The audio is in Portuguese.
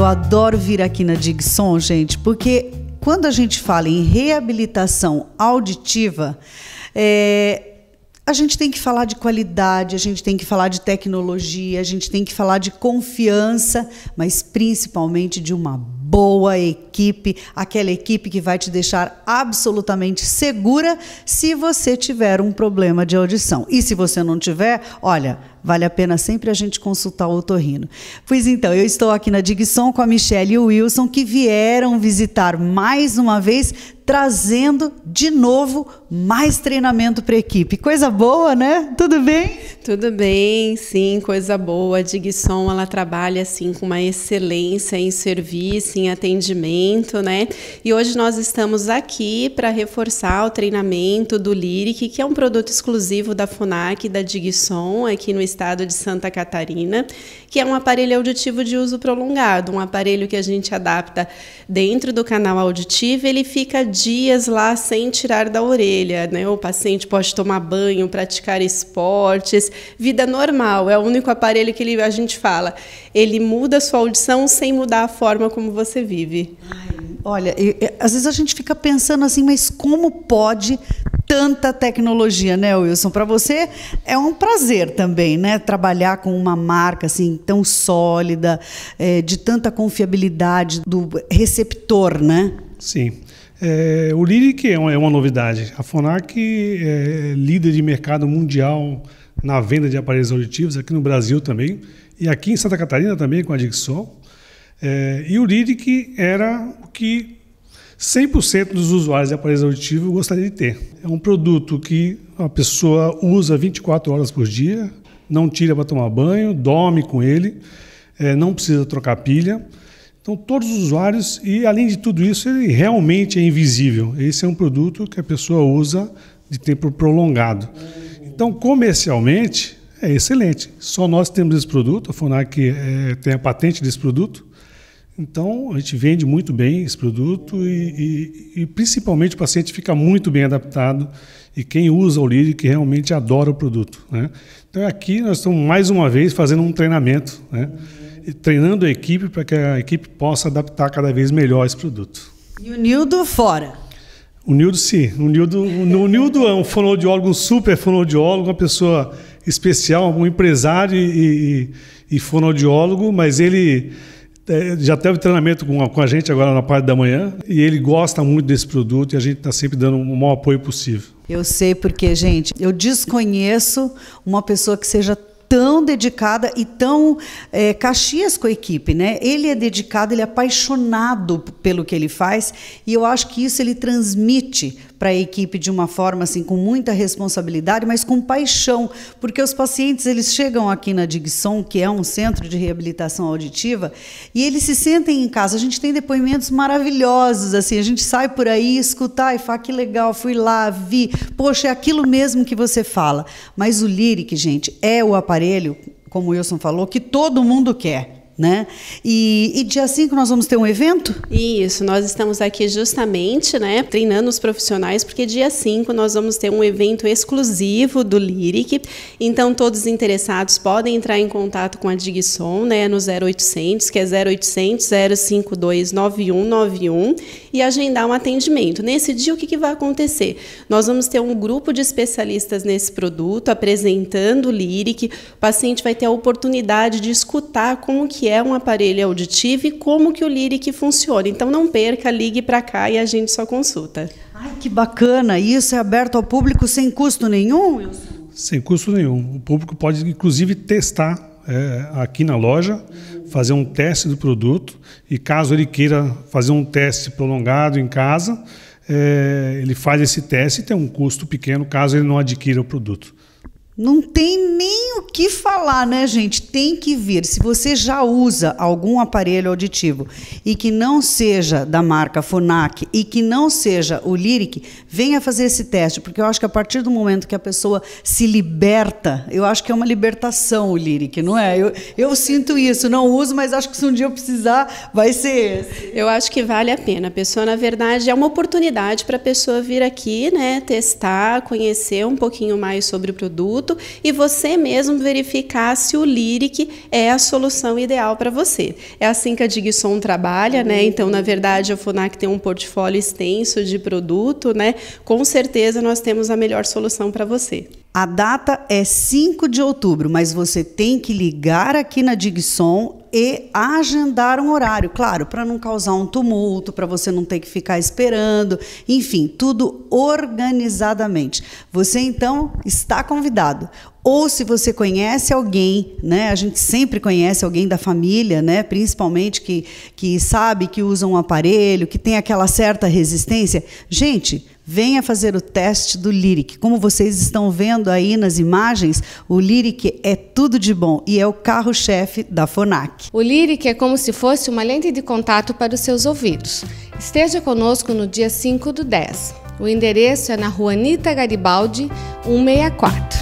Eu adoro vir aqui na Digson, gente, porque quando a gente fala em reabilitação auditiva, é, a gente tem que falar de qualidade, a gente tem que falar de tecnologia, a gente tem que falar de confiança, mas principalmente de uma boa equipe, aquela equipe que vai te deixar absolutamente segura se você tiver um problema de audição. E se você não tiver, olha, vale a pena sempre a gente consultar o otorrino. Pois então, eu estou aqui na Digson com a Michelle e o Wilson que vieram visitar mais uma vez trazendo de novo mais treinamento para a equipe. Coisa boa, né? Tudo bem? Tudo bem, sim, coisa boa. A Digson, ela trabalha assim com uma excelência em serviço, em atendimento, né? E hoje nós estamos aqui para reforçar o treinamento do Lyric, que é um produto exclusivo da Funac da Digson, aqui no estado de Santa Catarina, que é um aparelho auditivo de uso prolongado, um aparelho que a gente adapta dentro do canal auditivo, ele fica dias lá sem tirar da orelha, né? O paciente pode tomar banho, praticar esportes, Vida normal, é o único aparelho que ele, a gente fala. Ele muda a sua audição sem mudar a forma como você vive. Ai, olha, eu, eu, às vezes a gente fica pensando assim, mas como pode tanta tecnologia, né, Wilson? Para você é um prazer também, né, trabalhar com uma marca assim tão sólida, é, de tanta confiabilidade do receptor, né? Sim. É, o Lyric é uma, é uma novidade. A Fonac é, é líder de mercado mundial na venda de aparelhos auditivos aqui no Brasil também e aqui em Santa Catarina também com a Dixol. É, e o Lyric era o que 100% dos usuários de aparelhos auditivos gostaria de ter. É um produto que a pessoa usa 24 horas por dia, não tira para tomar banho, dorme com ele, é, não precisa trocar pilha. Então, todos os usuários, e além de tudo isso, ele realmente é invisível. Esse é um produto que a pessoa usa de tempo prolongado. Então, comercialmente, é excelente. Só nós temos esse produto, a FUNAC é, tem a patente desse produto. Então, a gente vende muito bem esse produto e, e, e, principalmente o paciente fica muito bem adaptado e quem usa o que realmente adora o produto. Né? Então, aqui nós estamos mais uma vez fazendo um treinamento, né? treinando a equipe para que a equipe possa adaptar cada vez melhor esse produto. E o Nildo fora. O Nildo, sim. O Nildo, o Nildo é um fonoaudiólogo, um super fonoaudiólogo, uma pessoa especial, um empresário e, e, e fonoaudiólogo, mas ele é, já teve treinamento com a, com a gente agora na parte da manhã e ele gosta muito desse produto e a gente está sempre dando o maior apoio possível. Eu sei porque, gente, eu desconheço uma pessoa que seja tão dedicada e tão é, Caxias com a equipe, né? Ele é dedicado, ele é apaixonado pelo que ele faz e eu acho que isso ele transmite para a equipe de uma forma assim com muita responsabilidade, mas com paixão, porque os pacientes eles chegam aqui na Digson, que é um centro de reabilitação auditiva, e eles se sentem em casa. A gente tem depoimentos maravilhosos assim, a gente sai por aí escutar e fala que legal, fui lá, vi, poxa, é aquilo mesmo que você fala. Mas o Lyric, gente, é o aparelho, como o Wilson falou, que todo mundo quer. Né? E, e dia 5 nós vamos ter um evento? Isso, nós estamos aqui justamente né, treinando os profissionais, porque dia 5 nós vamos ter um evento exclusivo do Lyric. Então, todos interessados podem entrar em contato com a Digson né, no 0800, que é 0800 052 9191, e agendar um atendimento. Nesse dia, o que, que vai acontecer? Nós vamos ter um grupo de especialistas nesse produto apresentando o Lyric. O paciente vai ter a oportunidade de escutar como que é um aparelho auditivo e como que o Lyric funciona. Então não perca, ligue para cá e a gente só consulta. Ai, que bacana! Isso é aberto ao público sem custo nenhum, Sem custo nenhum. O público pode, inclusive, testar é, aqui na loja, fazer um teste do produto e, caso ele queira fazer um teste prolongado em casa, é, ele faz esse teste e tem um custo pequeno caso ele não adquira o produto. Não tem nem o que falar, né, gente? Tem que vir. Se você já usa algum aparelho auditivo e que não seja da marca Fonac e que não seja o Lyric, venha fazer esse teste, porque eu acho que a partir do momento que a pessoa se liberta, eu acho que é uma libertação o Lyric, não é? Eu, eu sinto isso, não uso, mas acho que se um dia eu precisar, vai ser esse. Eu acho que vale a pena. A pessoa, na verdade, é uma oportunidade para a pessoa vir aqui, né, testar, conhecer um pouquinho mais sobre o produto produto e você mesmo verificar se o Lyric é a solução ideal para você. É assim que a Digson trabalha, né? Uhum. Então, na verdade, a Funac tem um portfólio extenso de produto, né? Com certeza nós temos a melhor solução para você. A data é 5 de outubro, mas você tem que ligar aqui na Digson e agendar um horário, claro, para não causar um tumulto, para você não ter que ficar esperando. Enfim, tudo organizadamente. Você então está convidado. Ou se você conhece alguém, né? A gente sempre conhece alguém da família, né? Principalmente que, que sabe que usa um aparelho, que tem aquela certa resistência. Gente, venha fazer o teste do Lyric. Como vocês estão vendo aí nas imagens, o Lyric é tudo de bom e é o carro-chefe da FONAC. O Lyric é como se fosse uma lente de contato para os seus ouvidos. Esteja conosco no dia 5 do 10. O endereço é na Rua Anitta Garibaldi, 164.